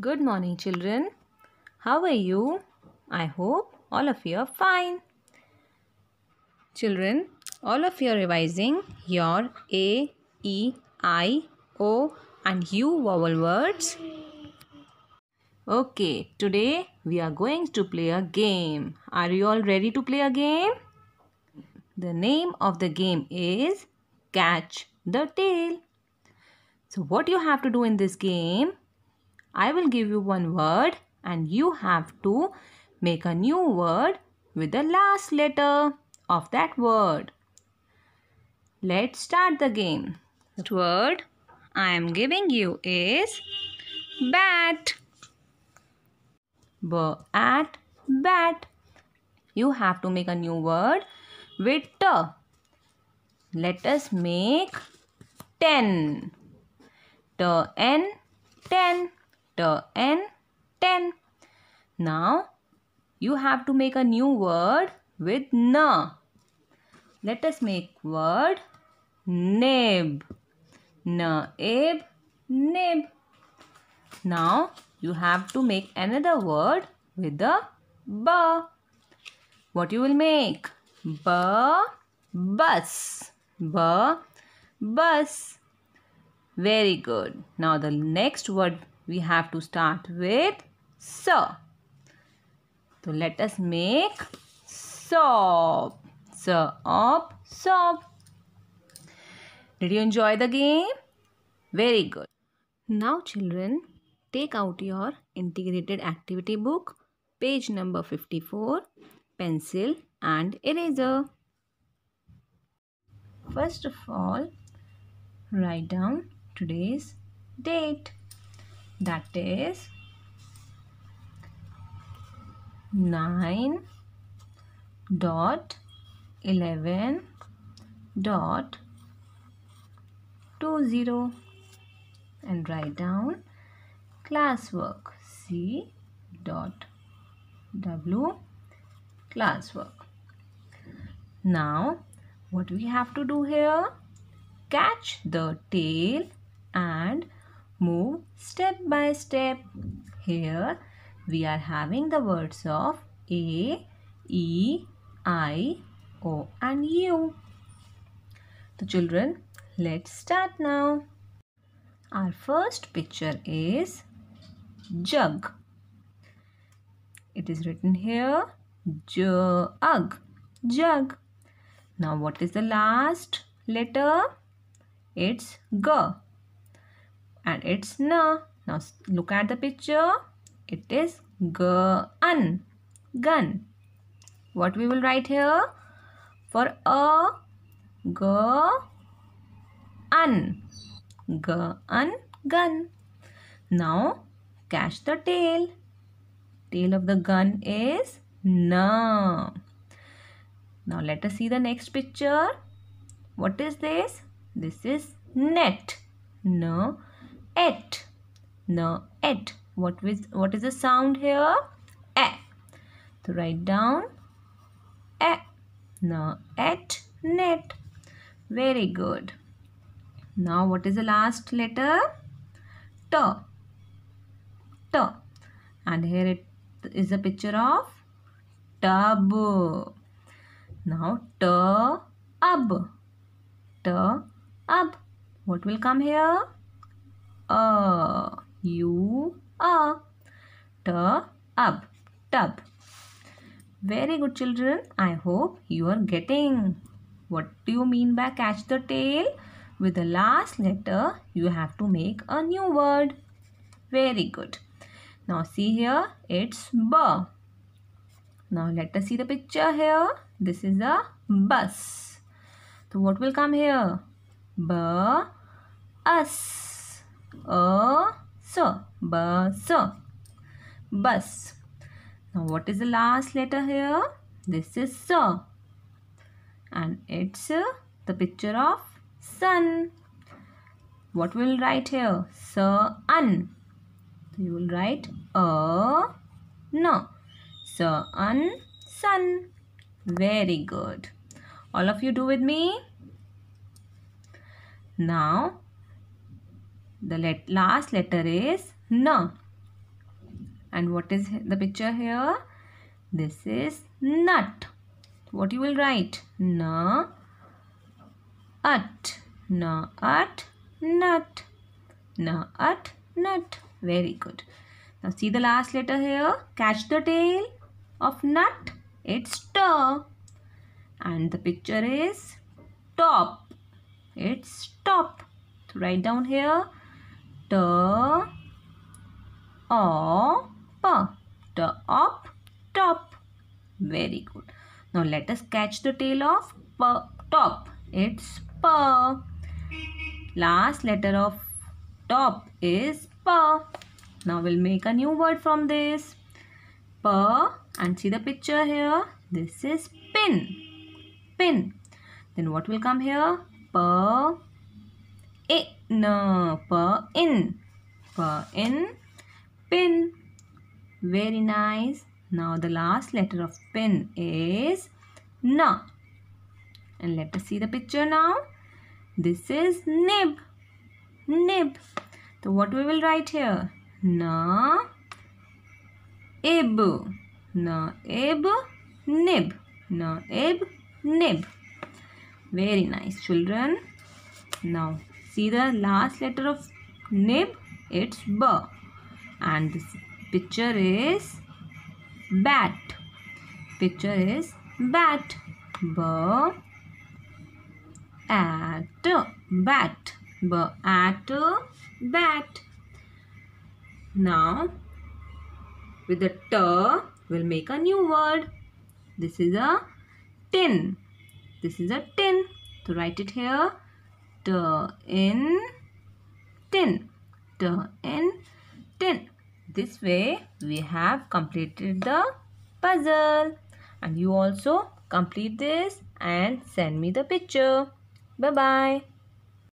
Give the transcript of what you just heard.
Good morning, children. How are you? I hope all of you are fine. Children, all of you are revising your A, E, I, O and U vowel words. Okay, today we are going to play a game. Are you all ready to play a game? The name of the game is Catch the Tail. So what you have to do in this game I will give you one word and you have to make a new word with the last letter of that word. Let's start the game. The word I am giving you is bat. B at bat. You have to make a new word with t. Let us make 10. T n 10 and 10. Now, you have to make a new word with na. Let us make word nib. ib nib. Now, you have to make another word with the b. What you will make? B, bus. B, bus. Very good. Now, the next word we have to start with "so". So let us make sob. "so", up, sob. Did you enjoy the game? Very good. Now children, take out your integrated activity book, page number 54, pencil and eraser. First of all, write down today's date that is 9 dot 11 dot 20 and write down classwork C dot W classwork. Now what we have to do here catch the tail and move step by step. Here we are having the words of A, E, I, O and U. The children, let's start now. Our first picture is jug. It is written here jug, jug. Now what is the last letter? It's G and it's na. Now look at the picture. It is gun. Gun. What we will write here? For a gun. Gun. Gun. Now catch the tail. Tail of the gun is na. Now let us see the next picture. What is this? This is net. No et. N et. What with what is the sound here? E. So write down e. N et net. Very good. Now what is the last letter? T. T. And here it is a picture of tub. Now t ab. T ab. What will come here? a u a t up tub very good children i hope you are getting what do you mean by catch the tail with the last letter you have to make a new word very good now see here it's b now let us see the picture here this is a bus so what will come here b us so, bus bus now what is the last letter here this is so. and it's the picture of sun what will write here So, un. you will write a no un, sun very good all of you do with me now the let last letter is na, And what is the picture here? This is nut. What you will write? Na, at na at nut, na at nut. Very good. Now see the last letter here. Catch the tail of nut. It's T. And the picture is top. It's top. So write down here t o p top top very good now let us catch the tail of p top it's p last letter of top is p now we'll make a new word from this p and see the picture here this is pin pin then what will come here p I n p in in pin very nice now the last letter of pin is n and let us see the picture now this is nib nib so what we will write here na ib na ib nib na ib nib very nice children now See the last letter of nib? It's B. And this picture is bat. Picture is bat. B. At bat. B. At bat. Now, with the T, we'll make a new word. This is a tin. This is a tin. So write it here t in tin ten. in tin this way we have completed the puzzle and you also complete this and send me the picture bye bye